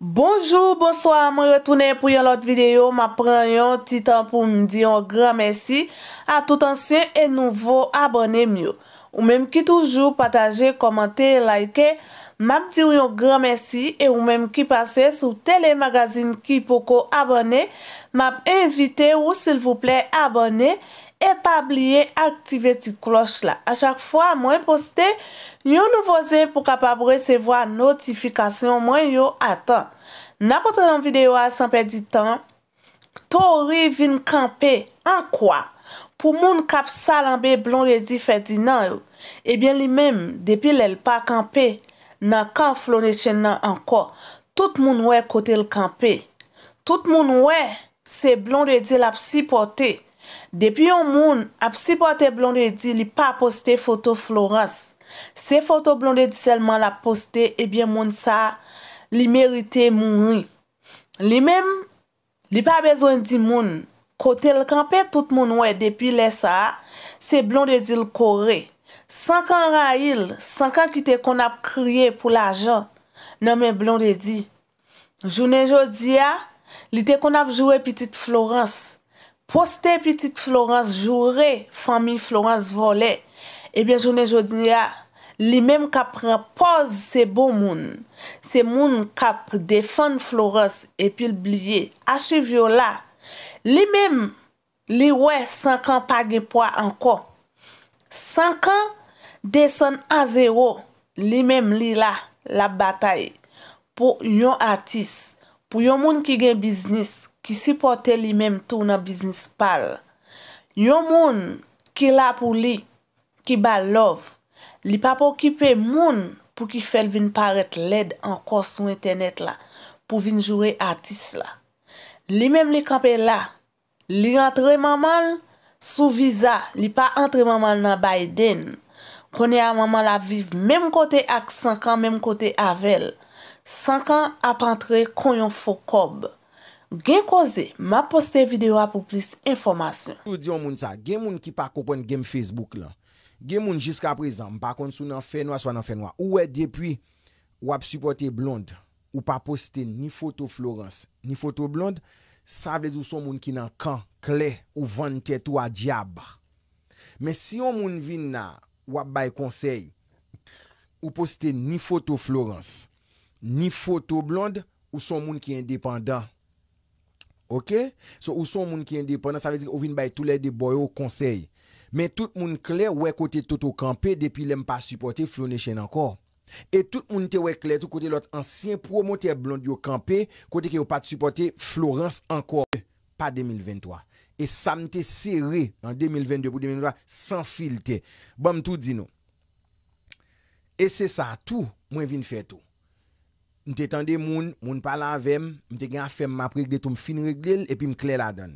Bonjour, bonsoir, mwen retounen pou yon lot videyo, mwen pren yon titan pou mdi yon gran mersi a tout ansiye e nouvo abone myo ou menm ki toujou pataje, komante, like, mwenm di yon gran mersi e ou menm ki pase sou telemagazine ki poko abone mwenm invite ou silvouple abone E pa bliye aktive ti kloch la. A chak fwa mwen poste, yo nou voze pou kapab resevo a notifikasyon mwen yo atan. Na potre lan videyo a sanpe di tan, to ri vin kampe an kwa? Pou moun kap salanbe blon rezi fè di nan yo? Ebyen li mem, depi lèl pa kampe, nan kan flone chen nan an kwa? Tout moun wè kote l'kampe. Tout moun wè se blon rezi l'apsi potey. Depi yon moun ap sipote blondedi li pa poste foto florans. Se foto blondedi selman la poste, ebyen moun sa li merite moun. Li mem, li pa bezwen di moun, kote l kanpe tout moun wè depi lesa, se blondedi l kore. Sankan ra il, sankan ki te kon ap kriye pou la jan, nanmen blondedi. Jounen jodi ya, li te kon ap jowe pitit florans. Po ste pitit Florence Jouret, fami Florence Volet, ebyen eh jounen jodi ya, ah, li mem kap repoz se bo moun. Se moun kap defan Florence epil blye. Achevi yo la, li mem li we sankan page pwa anko. Sankan desen a zero, li mem li la la batay. Po yon atis, po yon moun ki gen biznis, ki sipote li menm tou nan biznis pal. Yon moun ki la pou li, ki ba love, li pa pou kipe moun pou ki fel vin paret led an kos sou internet la, pou vin jure atis la. Li menm li kampe la, li rentre mamal sou viza, li pa rentre mamal nan Biden, konye a mamal aviv menm kote ak sankan menm kote avel, sankan ap antre konyon fokob. Gen kouze, ma poste video apou plis informasyon. Gen moun ki pa kopon gen Facebook la, gen moun jiska prezant, bakon sou nan fè noua, ouwe depwi, wap supporte blonde, ou pa poste ni foto Florence, ni foto blonde, savlez ou son moun ki nan kan, kle, ou van tèt ou a diab. Men si yon moun vin na wap bay konsey, ou poste ni foto Florence, ni foto blonde, ou son moun ki indépendant, Ok, so ou son moun ki yon deponan, sa vezi ki ou vin baye tout le de boyo konsey. Men tout moun kler wè kote Toto Kampe, depi lem pa supporte Florent Chene ankor. Et tout moun te wè kler tout kote lot ansyen promoteur Blondio Kampe, kote ki ou pa supporte Florence ankor, pa 2023. Et sa moun te seri nan 2022 pou 2023, san filte. Bon, tout di nou. Et se sa tou moun vin fetou. Mwen te tende moun, moun pala avèm, mwen te gen a fèm ma prek de tou m fin reglèl, epi m kle la dan.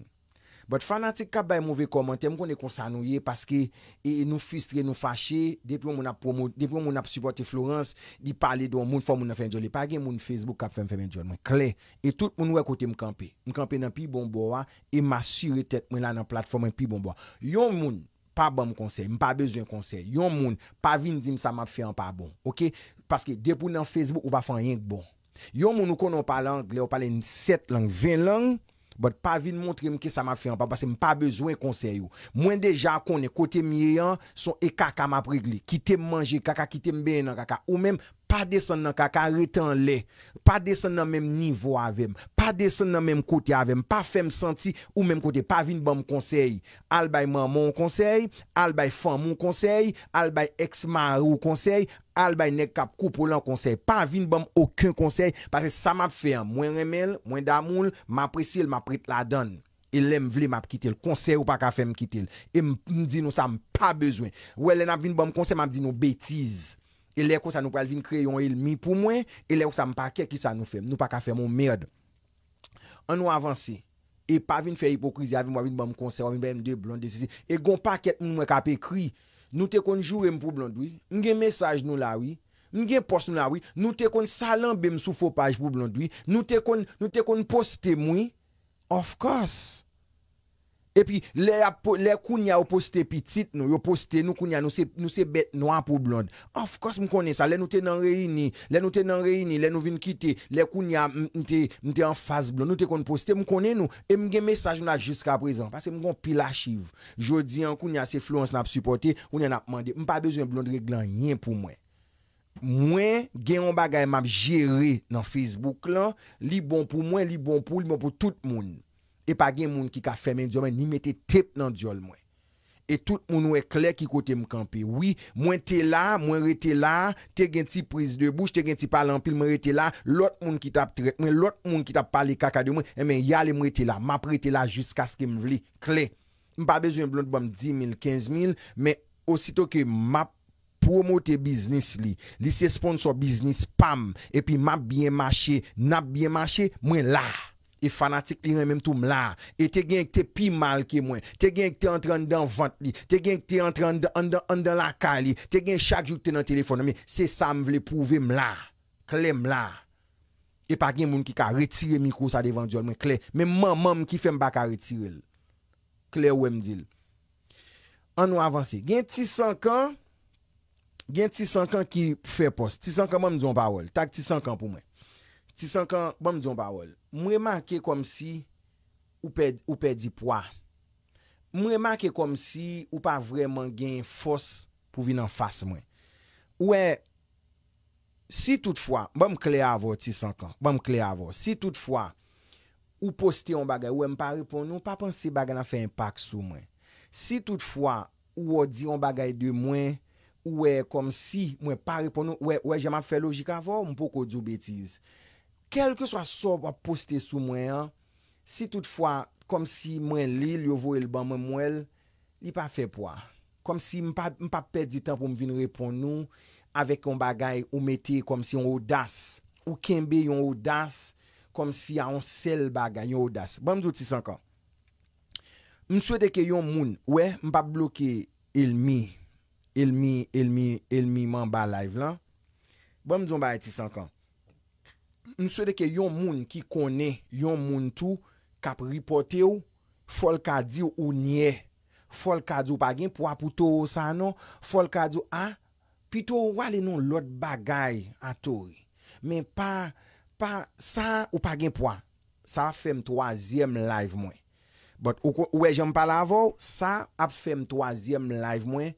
But fanatik kap bay mouve komante, mwen konè konsanouye, paske e nou fistre, nou fache, depi moun ap promote, depi moun ap supporte Florence, di pale don moun fò moun a fèm jolè, pa gen moun Facebook kap fèm fèm jolè, mwen kle. E tout moun wèkote m kampè, m kampè nan pi bonboa, e m asyre tèt mwen lan nan platforman pi bonboa. Yon moun... Pa bon mwen konsey, mwen pa bezwen konsey. Yon moun, pa vin zin sa map fiyan pa bon. Ok? Paske depou nan Facebook, ou pa fanyen bon. Yon moun ou konon palang, le ou pale 7 lang, 20 lang, bot pa vin montre mwen ki sa map fiyan pa, paske mwen pa bezwen konsey yo. Mwen deja konen, kote miye yan, son e kaka map rigli. Kitem manje, kaka kitem benan, kaka. Ou menm, Pa desen nan kaka reten le. Pa desen nan menm nivou avem. Pa desen nan menm kote avem. Pa fem senti ou menm kote. Pa vin bon konsey. Al bay man moun konsey. Al bay fan moun konsey. Al bay eksman rou konsey. Al bay nek kap koup ou lan konsey. Pa vin bon oken konsey. Pase sa map fey an. Mwen remel, mwen damoul. Mwen apresye, mwen apresye la don. E lem vle map kite l. Konsey ou pa ka fem kite l. E m di nou sa m pa bezwen. Wè lè nan vin bon konsey, mwen ap di nou betiz. E lè kon sa nou pral vin kreyon el mi pou mwen, e lè kon sa mpa kèk ki sa nou fèm, nou pa ka fèm ou mèrd. An nou avansè, e pa vin fè hipokrizi, avin mwa vin bèm konsè, avin bèm dè blond, e gon pa kèk mwen mwen kape kri, nou te kon jurem pou blond wè, nge mesaj nou la wè, nge post nou la wè, nou te kon salan bèm sou fopaj pou blond wè, nou te kon poste mwen, of course! E pi, le kounya ou poste pitit nou, yo poste nou kounya nou se bet nou apou blonde. Of course mkone sa, le nou te nan reyini, le nou te nan reyini, le nou vin kite, le kounya nou te an faz blonde, nou te kon poste, mkone nou. E mge mesaj nou la jiska prezant, pase mkon pilachiv. Jodi an kounya se flouan snap supporte, mwen apmande, mpa bezwen blonde reglan yin pou mwen. Mwen gen yon bagay m ap jere nan Facebook lan, li bon pou mwen, li bon pou, li bon pou tout moun. E pa gen moun ki ka fe men diyo, men ni mette tep nan diyo l mwen. E tout moun wè kler ki kote mkanpe. Oui, mwen te la, mwen rete la, te gen ti prez de bouche, te gen ti palan pil, mwen rete la, lot moun ki tap tre, mwen lot moun ki tap pali kaka diyo mwen, e men yale mwen rete la, map rete la jiska sken mwen vli, kler. Mwen pa bezwen blon dbom 10 mil, 15 mil, men osito ke map promote biznis li, li se sponsor biznis, pam, e pi map byen mache, nap byen mache, mwen laj. E fanatik li yon menm tou mla. E te genk te pi mal ke mwen. Te genk te entran dan vant li. Te genk te entran dan la ka li. Te genk chak jout te nan telefon. Se sa m vle pouve mla. Kle mla. E pa genk moun ki ka retire mikro sa devan diyon mwen. Kle. Menman moun ki fe m baka retirel. Kle wèm dil. An wè avansi. Genk ti sankan. Genk ti sankan ki fè pos. Ti sankan moun diyon ba wol. Tak ti sankan pou mwen. Ti sankan, ba bon, m diyon ba wol, mwe manke kom si ou pe di pwa. Mwe manke kom si ou pa vreman gen fos pou vi nan fas mwen. Ou e, si toutfwa, ba bon, m kle avor ti sankan, ba bon, m kle avor. Si toutfwa, ou poste yon bagay, ou e m pa repon nou, pa pensi bagay nan fe impak sou mwen. Si toutfwa, ou o diyon bagay de mwen, ou e kom si, mwe pa repon nou, ou e jema fe logika avor, mpo ko diyo betiz. kel ke swa sop wap poste sou mwen an, si toutfwa, kom si mwen li, li yovo el ban mwen mwen, li pa fe pwa. Kom si mpa pet di tan pou mvin repon nou, avek yon bagay ou meti, kom si yon odas, ou kembe yon odas, kom si yon sel bagay yon odas. Bwem djou ti sankan. Mwen swete ke yon moun, mpa bloke el mi, el mi, el mi, el mi man ba live lan, bwem djou mba yon ti sankan. M sou de ke yon moun ki kone, yon moun tou kap ripote ou, folka di ou ou nye, folka di ou pa gen pou apoutou ou sa anon, folka di ou a, ah, pi tou wale nou lot bagay atou. Men pa, pa, sa ou pa gen pou a, sa ap fèm toazyem live mwen. But ou e jenm pala avou, sa ap fèm toazyem live mwen,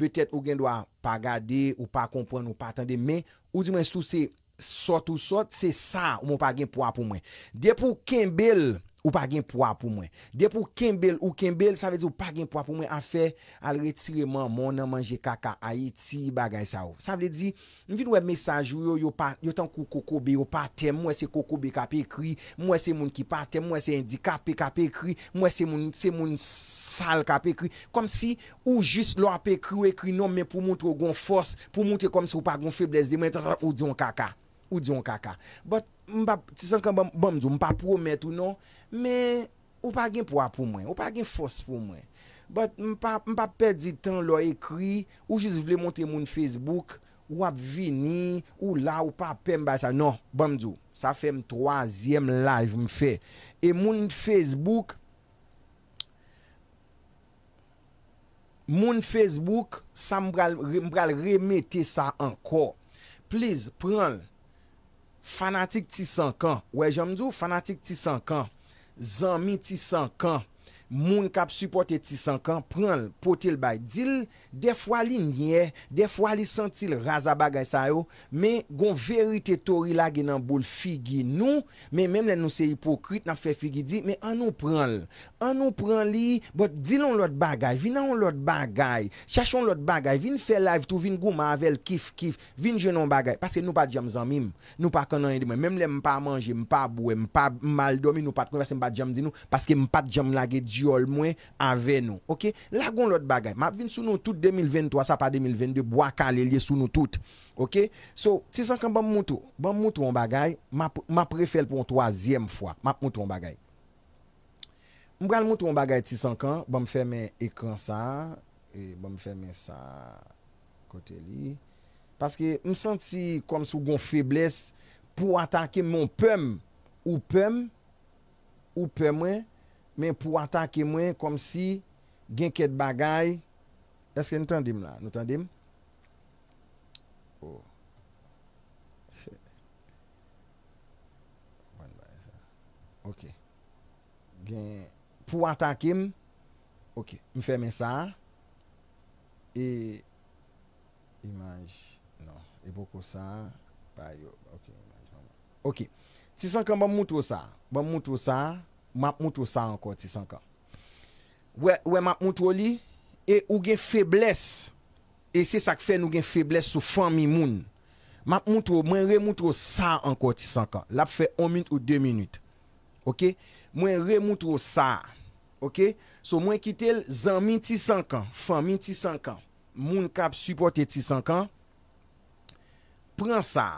petet ou gen dwa pa gade ou pa kompon ou pa atande, men ou di mwen stou se, Sot ou sot, se sa ou moun pa gen pwa pou mwen Depo kembel, ou pa gen pwa pou mwen Depo kembel ou kembel, sa vezi ou pa gen pwa pou mwen Afè al retireman moun nan manje kaka Aiti, bagay sa ou Sa vezi, mvinwe mesaj ou yo yo tan kokobe Yo pa tem, mwen se kokobe ka pekri Mwen se moun ki pa tem, mwen se endikape ka pekri Mwen se moun sal ka pekri Kom si ou jist lwa pekri ou ekri Non men pou moun tro gon fos Pou moun te kom se ou pa gon feblez de mwen O diyon kaka Ou diyon kaka. Bat, mpa, ti san kan, bamdou, mpa promet ou non. Me, ou pa gen pou ap pou mwen. Ou pa gen fos pou mwen. Bat, mpa, mpa perdi tan lor ekri. Ou jis vle montre moun Facebook. Ou ap vini. Ou la, ou pa pem ba sa. Non, bamdou. Sa fèm troasyem live mfe. E moun Facebook. Moun Facebook, sa mbral, mbral remete sa ankor. Please, prenl. Fanatik ti sankan Zanmi ti sankan moun kap supporte ti sankan, pran l, potil bay, dil, defwa li nye, defwa li sentil raza bagay sa yo, me, gon verite tori lage nan bol figi nou, me, memle nou se hipokrit nan fe figi di, me, anou pran l, anou pran li, bot, dilon lot bagay, vinaon lot bagay, chachon lot bagay, vin fe live tou, vin gou mavel, kif, kif, vin jenon bagay, paske nou pa jam zanmim, nou pa konon yedimwe, memle mpa manje, mpa boue, mpa maldomi, nou pat konves mpa jam dinou, paske mpa jam lage di jol mwen ave nou, ok? La goun lout bagay, map vin sou nou tout 2023, sa pa 2022, bwa ka lelye sou nou tout, ok? So, ti sankan bamb moutou, bamb moutou mou bagay, map mou prefel pou mw toazyem fwa, map moutou mou bagay. Mbwal moutou mou bagay ti sankan, bamb fèmè ekran sa, bamb fèmè sa, kote li, paske msanti kom sou goun febles, pou atake moun pöm, ou pöm, ou pöm mwen, men pou atake mwen kom si gen ket bagay. Eske nou tan dim la? Nou tan dim? Oh. Ok. Pou atake mwen, ok, mwen fè men sa. E, imaj, non, e boku sa. Ok. Si san kan mwen moutou sa, mwen moutou sa, map moutro sa anko ti sankan. Wè, wè map moutro li, e ou gen febles, e se sak fe nou gen febles sou fan mi moun. Map moutro, mwen remoutro sa anko ti sankan. Lap fe on minute ou de minute. Ok? Mwen remoutro sa. Ok? So mwen kite l, zan min ti sankan, fan min ti sankan, moun kap supporte ti sankan, pran sa,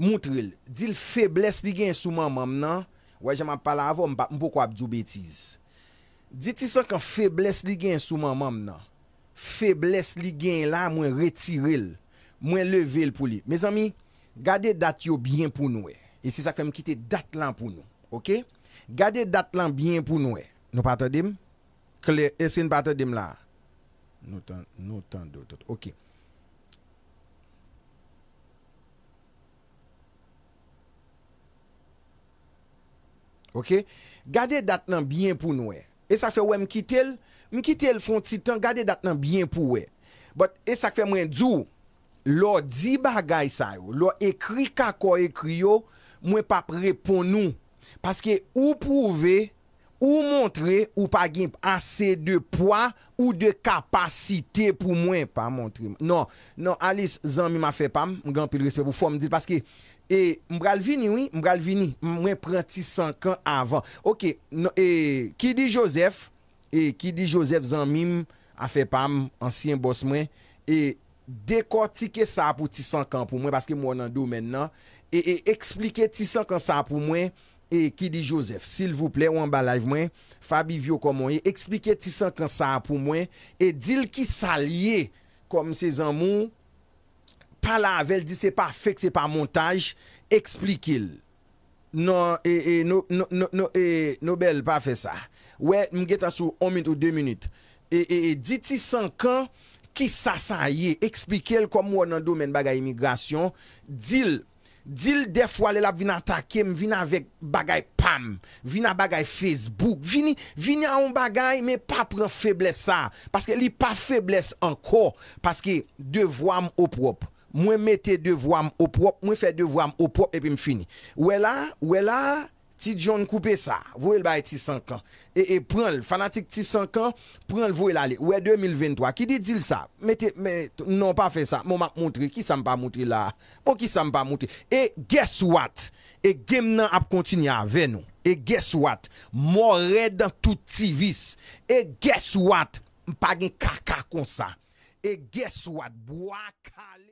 moutre l, di l febles li gen souman maman nan, Ouè jèman pala avò, mpou kwa ap djou bètiz. Diti san kan febles li gen souman mam nan. Febles li gen la mwen retirel, mwen levele pou li. Me zami, gade dat yo byen pou nou e. E se sak fèm kite dat lan pou nou, ok? Gade dat lan byen pou nou eh. e. Nou pata dim? Kle, e se nou pata dim la? Nou tan, nou tan dotot, ok. Ok, gade dat nan byen pou noue E, e sak fe wè m kitel M kitel fon titan, gade dat nan byen pou wè But, e sak fe mwen djou Lò di bagay sa yo Lò ekri kako ekri yo Mwen pa pre pon nou Paske ou pouve Ou montre ou pa gimp Ase de pwa ou de kapasite Pou mwen pa montre Non, non, Alice, zan mi ma fe pam Mwen gan pi lrespe pou fò mwen di Paske E mbralvini, mbralvini, mwen pren ti sankan avan. Ok, ki di Josef, e ki di Josef e, zanmim, afe pam, ansyen bos mwen, e dekotike sa pou ti sankan pou mwen, paske mwen an do men nan, e eksplike ti sankan sa pou mwen, e ki di Josef, sil vouple, wan balayv mwen, Fabi Vio komon, e eksplike ti sankan sa pou mwen, e dil ki sa liye, kom se zanmou, pala avèl di se pa fèk se pa montaj, eksplikil. Non, e, e, no, no, no, e, Nobel pa fè sa. Wè, mge ta sou 1 min ou 2 min. E, e, e, di ti 5 an, ki sa sa ye, eksplikil kom mwen nan domen bagay imigrasyon, dil, dil def wale la vinan takèm, vinan vek bagay pam, vinan bagay Facebook, vinan, vinan an bagay, men pa pre febles sa, paske li pa febles anko, paske devwam opwop. Mwen mette devwa m opwop, mwen fè devwa m opwop epi m fini. Ouè la, ouè la, ti djon koupe sa. Vouè l baye ti sankan. E, e prel, fanatik ti sankan, prel vouè la li. Ouè 2023, ki di dil sa? Mwen te, mwen, non pa fè sa. Mwen mak moutri, ki sa m pa moutri la? Mwen bon, ki sa m pa moutri. E guess what? E gem nan ap kontin ya venon. E guess what? Mwen redan touti vis. E guess what? Mwen pa gen kaka kon sa. E guess what? Mwen kaka li.